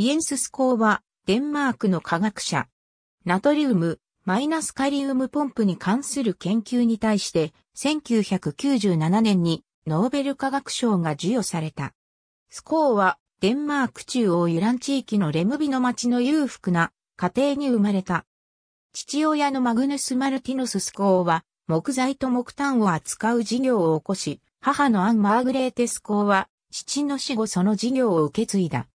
イエンススコーは、デンマークの科学者。ナトリウム、マイナスカリウムポンプに関する研究に対して、1997年にノーベル科学賞が授与された。スコーは、デンマーク中央ユラン地域のレムビの町の裕福な家庭に生まれた。父親のマグヌス・マルティノス・スコーは、木材と木炭を扱う事業を起こし、母のアン・マーグレーテ・スコーは、父の死後その事業を受け継いだ。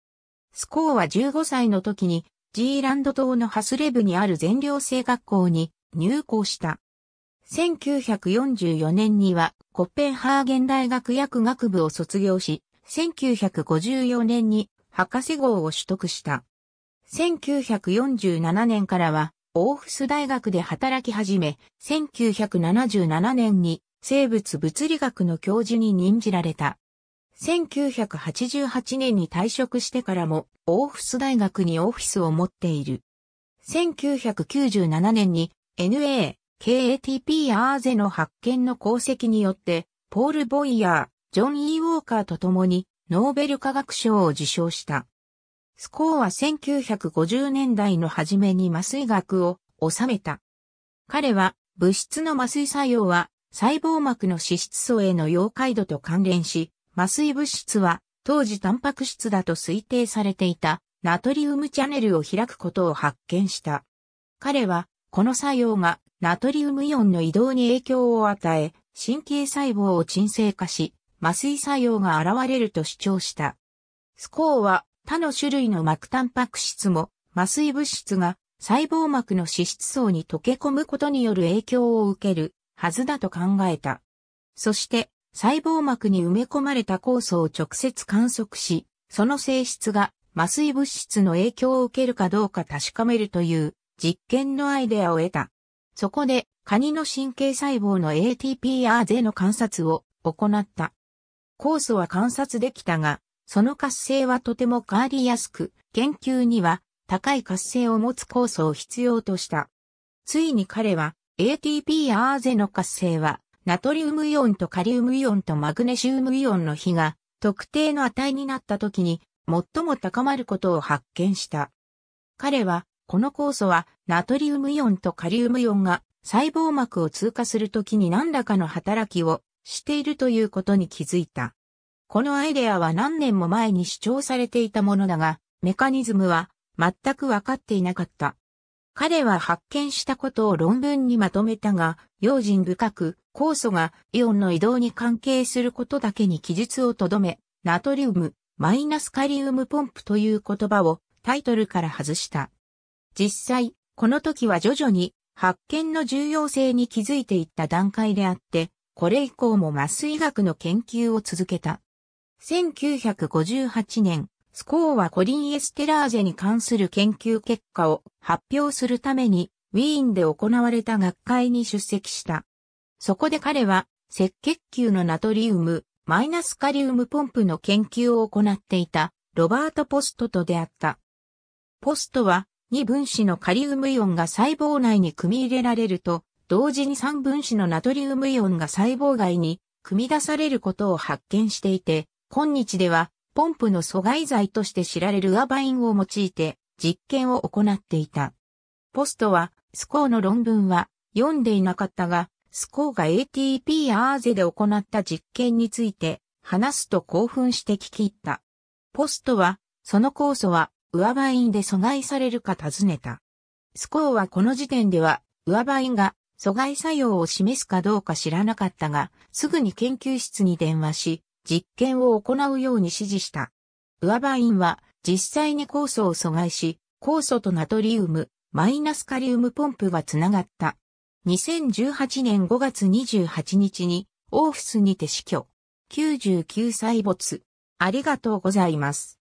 スコーは15歳の時に、ジーランド島のハスレブにある全寮制学校に入校した。1944年にはコッペンハーゲン大学薬学部を卒業し、1954年に博士号を取得した。1947年からはオーフス大学で働き始め、1977年に生物物理学の教授に任じられた。1988年に退職してからも、オーフス大学にオフィスを持っている。1997年に NA、KATP アーゼの発見の功績によって、ポール・ボイヤー、ジョン・イ、e、ー・ウォーカーと共にノーベル化学賞を受賞した。スコーは1950年代の初めに麻酔学を収めた。彼は物質の麻酔作用は細胞膜の脂質層への溶解度と関連し、麻酔物質は、当時タンパク質だと推定されていた、ナトリウムチャネルを開くことを発見した。彼は、この作用がナトリウムイオンの移動に影響を与え、神経細胞を沈静化し、麻酔作用が現れると主張した。スコーは他の種類の膜タンパク質も麻酔物質が細胞膜の脂質層に溶け込むことによる影響を受けるはずだと考えた。そして細胞膜に埋め込まれた酵素を直接観測し、その性質が麻酔物質の影響を受けるかどうか確かめるという実験のアイデアを得た。そこで、カニの神経細胞の ATPR ゼの観察を行った。酵素は観察できたが、その活性はとても変わりやすく、研究には高い活性を持つ酵素を必要とした。ついに彼は ATPR ゼの活性はナトリウムイオンとカリウムイオンとマグネシウムイオンの比が特定の値になった時に最も高まることを発見した。彼は、この酵素はナトリウムイオンとカリウムイオンが細胞膜を通過するときに何らかの働きをしているということに気づいた。このアイデアは何年も前に主張されていたものだが、メカニズムは全くわかっていなかった。彼は発見したことを論文にまとめたが、用心深く、酵素がイオンの移動に関係することだけに記述をとどめ、ナトリウム、マイナスカリウムポンプという言葉をタイトルから外した。実際、この時は徐々に発見の重要性に気づいていった段階であって、これ以降も麻酔学の研究を続けた。1958年、スコーはコリン・エステラーゼに関する研究結果を発表するために、ウィーンで行われた学会に出席した。そこで彼は、赤血球のナトリウム、マイナスカリウムポンプの研究を行っていた、ロバート・ポストと出会った。ポストは、2分子のカリウムイオンが細胞内に組み入れられると、同時に3分子のナトリウムイオンが細胞外に組み出されることを発見していて、今日ではポンプの阻害剤として知られるアバインを用いて実験を行っていた。ポストは、スコーの論文は読んでいなかったが、スコーが ATP アーゼで行った実験について話すと興奮して聞き入った。ポストは、その酵素は上バインで阻害されるか尋ねた。スコーはこの時点では、上バインが阻害作用を示すかどうか知らなかったが、すぐに研究室に電話し、実験を行うように指示した。ウアバインは実際に酵素を阻害し、酵素とナトリウム、マイナスカリウムポンプはつながった。2018年5月28日にオーフスにて死去。99歳没。ありがとうございます。